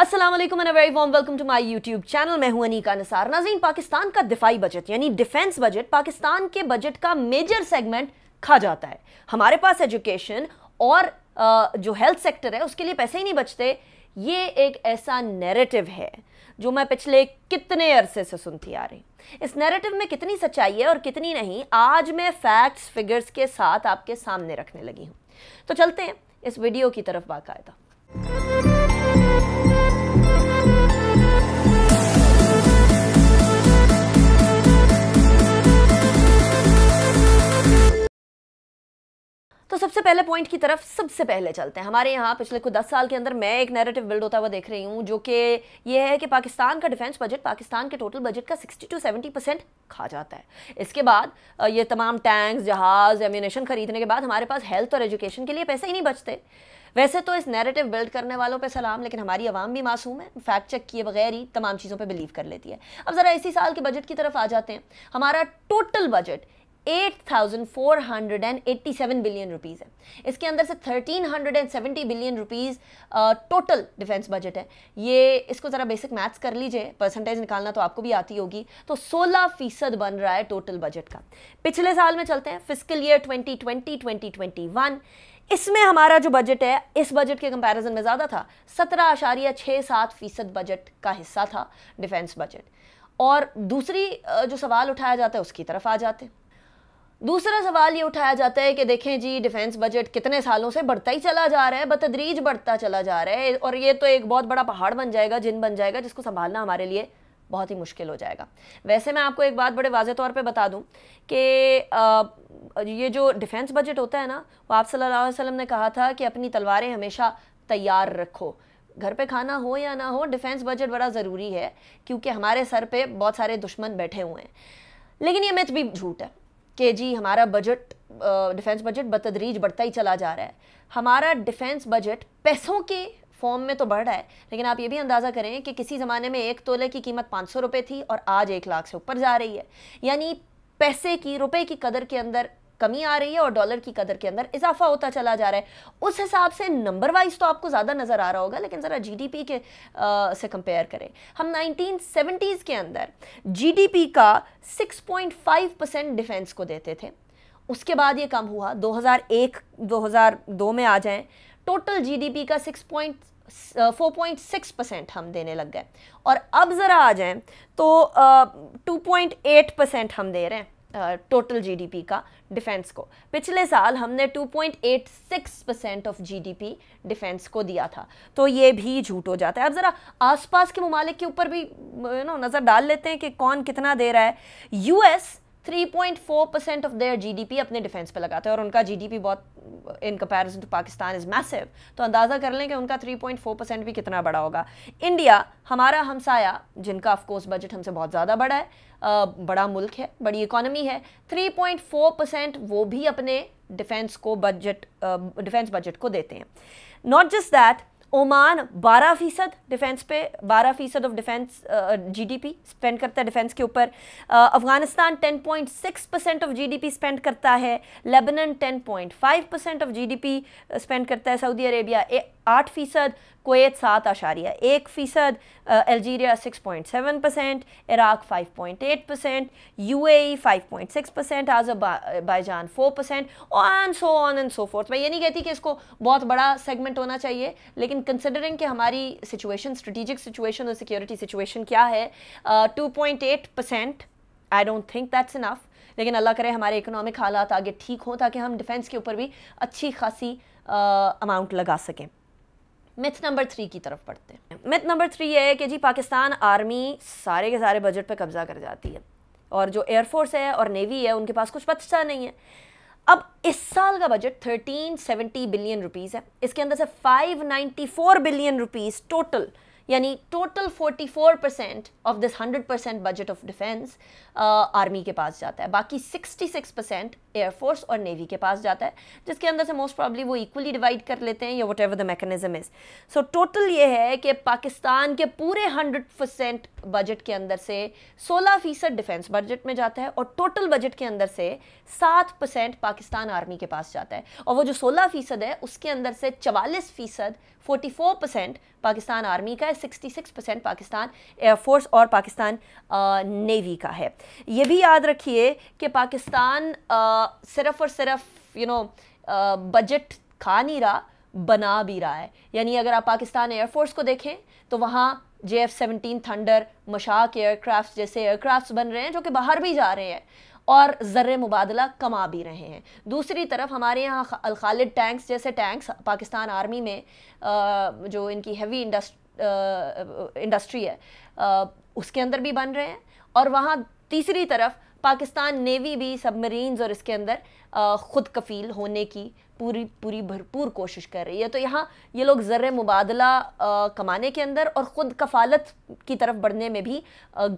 Aslam and very warm welcome to my YouTube channel मैं हूं अनिका निसार नाजीन पाकिस्तान का दिफाई बजट यानी डिफेंस बजट पाकिस्तान के बजट का मेजर सेगमेंट खा जाता है हमारे पास एजुकेशन और जो हेल्थ सेक्टर है उसके लिए पैसे ही नहीं बचते ये एक ऐसा नैरेटिव है जो मैं पिछले कितने अरसे से सुनती आ रही इस नैरेटिव में कितनी सच्चाई है और कितनी नहीं आज मैं फैक्ट्स फिगर्स के साथ आपके सामने रखने लगी हूँ तो चलते हैं इस वीडियो की तरफ बाकायदा पहले पॉइंट की तरफ सबसे पहले चलते हैं हमारे यहाँ पिछले कुछ दस साल के अंदर मैं एक नैरेटिव बिल्ड होता हुआ देख रही हूँ जो कि यह है कि पाकिस्तान का डिफेंस बजट पाकिस्तान के टोटल बजट का सिक्सटी टू सेवेंटी परसेंट खा जाता है इसके बाद ये तमाम टैंक्स जहाज़ एम्यूनेशन खरीदने के बाद हमारे पास हेल्थ और एजुकेशन के लिए पैसे ही नहीं बचते वैसे तो इस नैरेटिव बिल्ड करने वालों पे सलाम लेकिन हमारी आवाम भी मासूम है फैक्ट चेक किए बगैर ही तमाम चीज़ों पे बिलीव कर लेती है अब ज़रा इसी साल के बजट की तरफ आ जाते हैं हमारा टोटल बजट 8,487 बिलियन रुपीस है इसके अंदर से 1370 billion rupees total defence budget है ये इसको ज़रा बेसिक मैथ्स कर लीजिए परसेंटेज निकालना तो आपको भी आती होगी तो 16 फीसद बन रहा है टोटल बजट का पिछले साल में चलते हैं फिजिकल ईयर 2020 2021 इसमें हमारा जो बजट है इस बजट के कंपैरिजन में ज़्यादा था सत्रह आशारिया छः सात फीसद बजट का हिस्सा था डिफेंस बजट और दूसरी जो सवाल उठाया जाता है उसकी तरफ आ जाते हैं दूसरा सवाल ये उठाया जाता है कि देखें जी डिफेंस बजट कितने सालों से बढ़ता ही चला जा रहा है बतदरीज बढ़ता चला जा रहा है और ये तो एक बहुत बड़ा पहाड़ बन जाएगा जिन बन जाएगा जिसको संभालना हमारे लिए बहुत ही मुश्किल हो जाएगा वैसे मैं आपको एक बात बड़े वाजे तौर पे बता दूं कि ये जो डिफेंस बजट होता है ना वो आप सल्लल्लाहु अलैहि वसल्लम ने कहा था कि अपनी तलवारें हमेशा तैयार रखो घर पे खाना हो या ना हो डिफेंस बजट बड़ा ज़रूरी है क्योंकि हमारे सर पे बहुत सारे दुश्मन बैठे हुए हैं लेकिन ये मिथ भी झूठ है कि जी हमारा बजट डिफेंस बजट बतदरीज बढ़ता ही चला जा रहा है हमारा डिफेंस बजट पैसों के फॉर्म में तो बढ़ रहा है लेकिन आप ये भी अंदाज़ा करें कि किसी ज़माने में एक तोले की कीमत पाँच सौ रुपये थी और आज एक लाख से ऊपर जा रही है यानी पैसे की रुपए की कदर के अंदर कमी आ रही है और डॉलर की कदर के अंदर इजाफा होता चला जा रहा है उस हिसाब से नंबर वाइज तो आपको ज़्यादा नज़र आ रहा होगा लेकिन ज़रा जीडीपी के आ, से कंपेयर करें हम 1970s के अंदर जीडीपी का 6.5 परसेंट डिफेंस को देते थे उसके बाद ये कम हुआ 2001 2002 में आ जाएं टोटल जीडीपी का 6.4.6 परसेंट हम देने लग गए और अब ज़रा आ जाएं तो uh, 2.8 परसेंट हम दे रहे हैं टोटल जीडीपी का डिफेंस को पिछले साल हमने 2.86 परसेंट ऑफ जीडीपी डिफेंस को दिया था तो ये भी झूठ हो जाता है अब ज़रा आसपास के ममालिक के ऊपर भी यू नो नज़र डाल लेते हैं कि कौन कितना दे रहा है US 3.4 percent of their GDP अपने डिफेंस पे लगाते हैं और उनका जीडीपी बहुत in comparison to Pakistan is massive तो अंदाज़ा कर लें कि उनका 3.4 परसेंट भी कितना बड़ा होगा इंडिया हमारा हमसाया जिनका ऑफकोर्स बजट हमसे बहुत ज़्यादा बड़ा है बड़ा मुल्क है बड़ी इकोनॉमी है 3.4 परसेंट वो भी अपने डिफेंस को बजट डिफेंस बजट को देते हैं नॉट जस्ट दैट ओमान 12 फीसद डिफेंस पे 12 फीसद ऑफ डिफेंस जीडीपी स्पेंड करता है डिफेंस के ऊपर uh, Afghanistan 10.6 percent of GDP spend करता है Lebanon 10.5 percent of GDP spend करता है सऊदी अरेबिया आठ फ़ीसद कोत सात आशारिया एक फ़ीसद Algeria six point seven percent Iraq five point eight percent U A five point six percent Azerbaijan four percent on so on and so forth मैं ये नहीं कहती कि इसको बहुत बड़ा सेगमेंट होना चाहिए लेकिन कंसिडरिंग कि हमारी सिचुएशन स्ट्रेटिजिक सिचुएशन और सिक्योरिटी सिचुएशन क्या है two point eight percent I don't think that's enough लेकिन अल्लाह करे हमारे इकोनॉमिक हालात आगे ठीक हों ताकि हम डिफेंस के ऊपर भी अच्छी खासी अमाउंट लगा सकें मिथ नंबर थ्री की तरफ पढ़ते हैं मिथ नंबर थ्री ये है कि जी पाकिस्तान आर्मी सारे के सारे बजट पर कब्जा कर जाती है और जो एयरफोर्स है और नेवी है उनके पास कुछ बचता नहीं है अब इस साल का बजट 1370 बिलियन रुपीस है इसके अंदर से 594 बिलियन रुपीस टोटल यानी total 44 percent of this 100 percent budget of defence army के पास जाता है बाकी 66 परसेंट एयरफोर्स और नेवी के पास जाता है जिसके अंदर से मोस्ट प्रॉब्ली वो इक्वली डिवाइड कर लेते हैं या whatever the mechanism is so total ये है कि पाकिस्तान के पूरे हंड्रेड परसेंट बजट के अंदर से सोलह फीसद डिफेंस बजट में जाता है और टोटल बजट के अंदर से सात परसेंट पाकिस्तान आर्मी के पास जाता है और वो जो सोलह फीसद है उसके अंदर से चवालीस फीसद forty four percent Pakistan army का है sixty six percent Pakistan air force और पाकिस्तान नेवी का है ये भी याद रखिए कि पाकिस्तान आ, सिर्फ और सिर्फ यू नो बजट खा नहीं रहा बना भी रहा है यानी अगर आप पाकिस्तान एयरफोर्स को देखें तो वहाँ J F seventeen Thunder Mushshak aircraft जैसे एयरक्राफ्ट बन रहे हैं जो कि बाहर भी जा रहे हैं और ज़र मुबादला कमा भी रहे हैं दूसरी तरफ हमारे यहाँ अलखालिद टैंक्स जैसे टैंक्स पाकिस्तान आर्मी में जो इनकी हेवी इंडस्ट्री है उसके अंदर भी बन रहे हैं और वहाँ तीसरी तरफ पाकिस्तान नेवी भी सबमरीन और इसके अंदर ख़ुद कफ़ील होने की पूरी पूरी भरपूर कोशिश कर रही है तो यहाँ ये लोग ज़र मुबादला कमाने के अंदर और ख़ुद कफ़ालत की तरफ बढ़ने में भी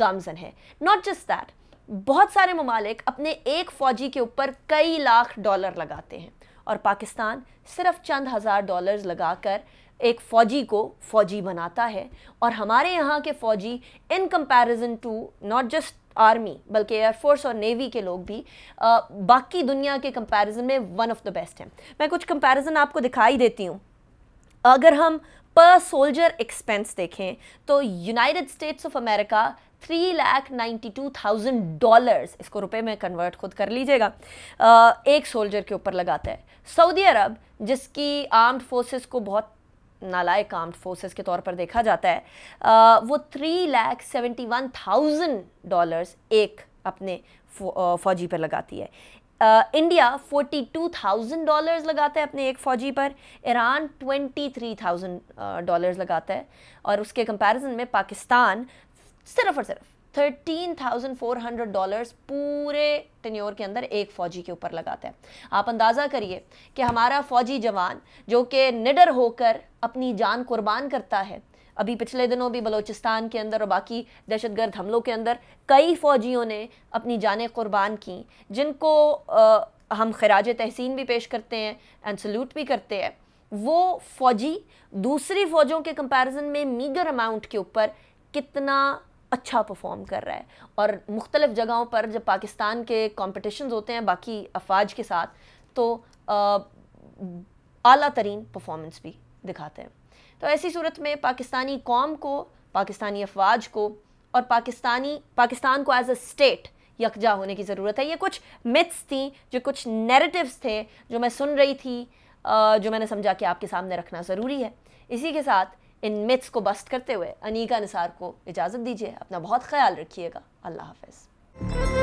गामजन है नॉट जस्ट दैट बहुत सारे ममालिक अपने एक फ़ौजी के ऊपर कई लाख डॉलर लगाते हैं और पाकिस्तान सिर्फ चंद हज़ार डॉलर्स लगाकर एक फ़ौजी को फ़ौजी बनाता है और हमारे यहाँ के फ़ौजी in comparison to not just army बल्कि एयरफोर्स और नेवी के लोग भी आ, बाकी दुनिया के कंपैरिजन में वन ऑफ द बेस्ट हैं मैं कुछ कंपैरिजन आपको दिखाई देती हूँ अगर हम पर सोल्जर एक्सपेंस देखें तो United States of America three lakh ninety two thousand dollars इसको रुपए में कन्वर्ट खुद कर लीजिएगा एक सोल्जर के ऊपर लगाता है सऊदी अरब जिसकी आर्म्ड फोर्सेस को बहुत नालायक आर्म्ड फोर्सेस के तौर पर देखा जाता है आ, वो three lakh seventy one thousand dollars एक अपने फौजी पर लगाती है India forty two thousand dollars लगाता है अपने एक फ़ौजी पर Iran twenty three thousand dollars लगाता है और उसके कंपेरिजन में पाकिस्तान सिर्फ और सिर्फ thirteen thousand four hundred dollars पूरे टेन्योर के अंदर एक फ़ौजी के ऊपर लगाता है आप अंदाज़ा करिए कि हमारा फ़ौजी जवान जो कि निडर होकर अपनी जान कुर्बान करता है अभी पिछले दिनों भी बलूचिस्तान के अंदर और बाकी दहशतगर्द हमलों के अंदर कई फ़ौजियों ने अपनी जानें कुर्बान की जिनको आ, हम खराज तहसीन भी पेश करते हैं एंड सल्यूट भी करते हैं वो फ़ौजी दूसरी फ़ौजों के कंपैरिजन में मीगर अमाउंट के ऊपर कितना अच्छा परफॉर्म कर रहा है और मुख्तलिफ़ जगहों पर जब पाकिस्तान के कॉम्पटिशन होते हैं बाकी अफवाज के साथ तो अला तरीन परफॉर्मेंस भी दिखाते हैं तो ऐसी सूरत में पाकिस्तानी कौम को पाकिस्तानी अफवाज को और पाकिस्तानी पाकिस्तान को एज अ स्टेट यकजा होने की ज़रूरत है ये कुछ मिथ्स थी जो कुछ नेरेटिव्स थे जो मैं सुन रही थी जो मैंने समझा कि आपके सामने रखना ज़रूरी है इसी के साथ इन मिथ्स को बस्ट करते हुए अनीका निसार को इजाज़त दीजिए अपना बहुत ख्याल रखिएगा अल्लाह हाफिज़